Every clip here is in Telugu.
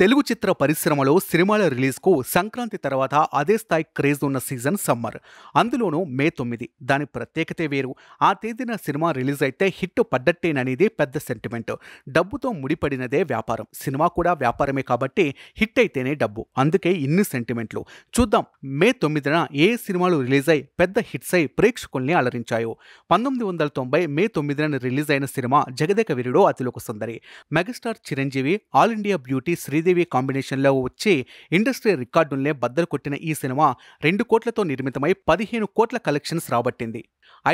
తెలుగు చిత్ర పరిశ్రమలో సినిమాల రిలీజ్కు సంక్రాంతి తర్వాత అదే స్థాయి క్రేజ్ ఉన్న సీజన్ సమ్మర్ అందులోనూ మే తొమ్మిది దాని ప్రత్యేకతే వేరు ఆ తేదీన సినిమా రిలీజ్ అయితే హిట్ పడ్డట్టేననేది పెద్ద సెంటిమెంట్ డబ్బుతో ముడిపడినదే వ్యాపారం సినిమా కూడా వ్యాపారమే కాబట్టి హిట్ అయితేనే డబ్బు అందుకే ఇన్ని సెంటిమెంట్లు చూద్దాం మే తొమ్మిదిన ఏ సినిమాలు రిలీజ్ అయి పెద్ద హిట్స్ అయి ప్రేక్షకుల్ని అలరించాయో పంతొమ్మిది వందల తొంభై మే తొమ్మిదిన రిలీజ్ అయిన cinema Jagadeka Veerudu Athiloka Sundari megastar Chiranjeevi all India beauty Sridevi Sridevi కాంబినేషన్లో వచ్చి ఇండస్ట్రీ రికార్డుల్నే బద్దలు కొట్టిన ఈ సినిమా రెండు కోట్లతో నిర్మితమై పదిహేను కోట్ల కలెక్షన్స్ రాబట్టింది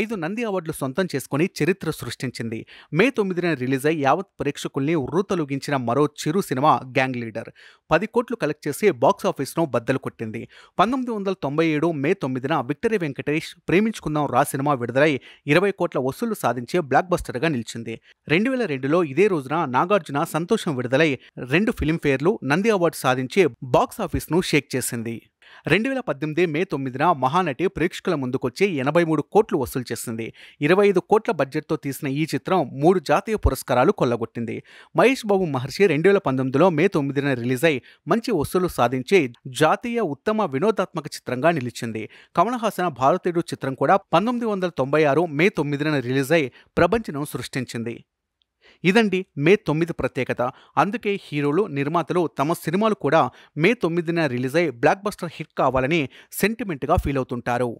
ఐదు నంది అవార్డులు సొంతం చేసుకుని చరిత్ర సృష్టించింది మే తొమ్మిదిన రిలీజ్ అయి యావత్ ప్రేక్షకుల్ని ఉర్రూతలుగించిన మరో చిరు సినిమా గ్యాంగ్ లీడర్ పది కోట్లు కలెక్ట్ చేసి బాక్స్ బద్దలు కొట్టింది పంతొమ్మిది వందల తొంభై ఏడు మే తొమ్మిదిన విక్టరీ వెంకటేష్ ప్రేమించుకుందాం రా సినిమా విడుదలై ఇరవై కోట్ల వసూళ్లు సాధించే బ్లాక్ బస్టర్గా నిలిచింది రెండు వేల రెండులో ఇదే రోజున నాగార్జున సంతోషం విడుదలై రెండు ఫిల్మ్ఫేర్లు నంది అవార్డు సాధించి బాక్సాఫీస్ను షేక్ చేసింది రెండు వేల పద్దెనిమిది మే తొమ్మిదిన మహానటి ప్రేక్షకుల ముందుకొచ్చి ఎనభై మూడు కోట్లు వసూలు చేసింది ఇరవై ఐదు కోట్ల బడ్జెట్తో తీసిన ఈ చిత్రం మూడు జాతీయ పురస్కారాలు కొల్లగొట్టింది మహేష్ బాబు మహర్షి రెండు వేల పంతొమ్మిదిలో మే తొమ్మిదిన రిలీజ్ అయి మంచి వసూలు సాధించి జాతీయ ఉత్తమ వినోదాత్మక చిత్రంగా నిలిచింది కమల్ హాసన భారతీయుడు చిత్రం కూడా పంతొమ్మిది వందల తొంభై ఆరు మే తొమ్మిదిన రిలీజ్ అయి ప్రపంచం సృష్టించింది ఇదండి మే తొమ్మిది ప్రత్యేకత అందుకే హీరోలు నిర్మాతలు తమ సినిమాలు కూడా మే తొమ్మిదిన రిలీజ్ అయి బ్లాక్ బస్టర్ హిట్ కావాలని సెంటిమెంట్గా ఫీల్ అవుతుంటారు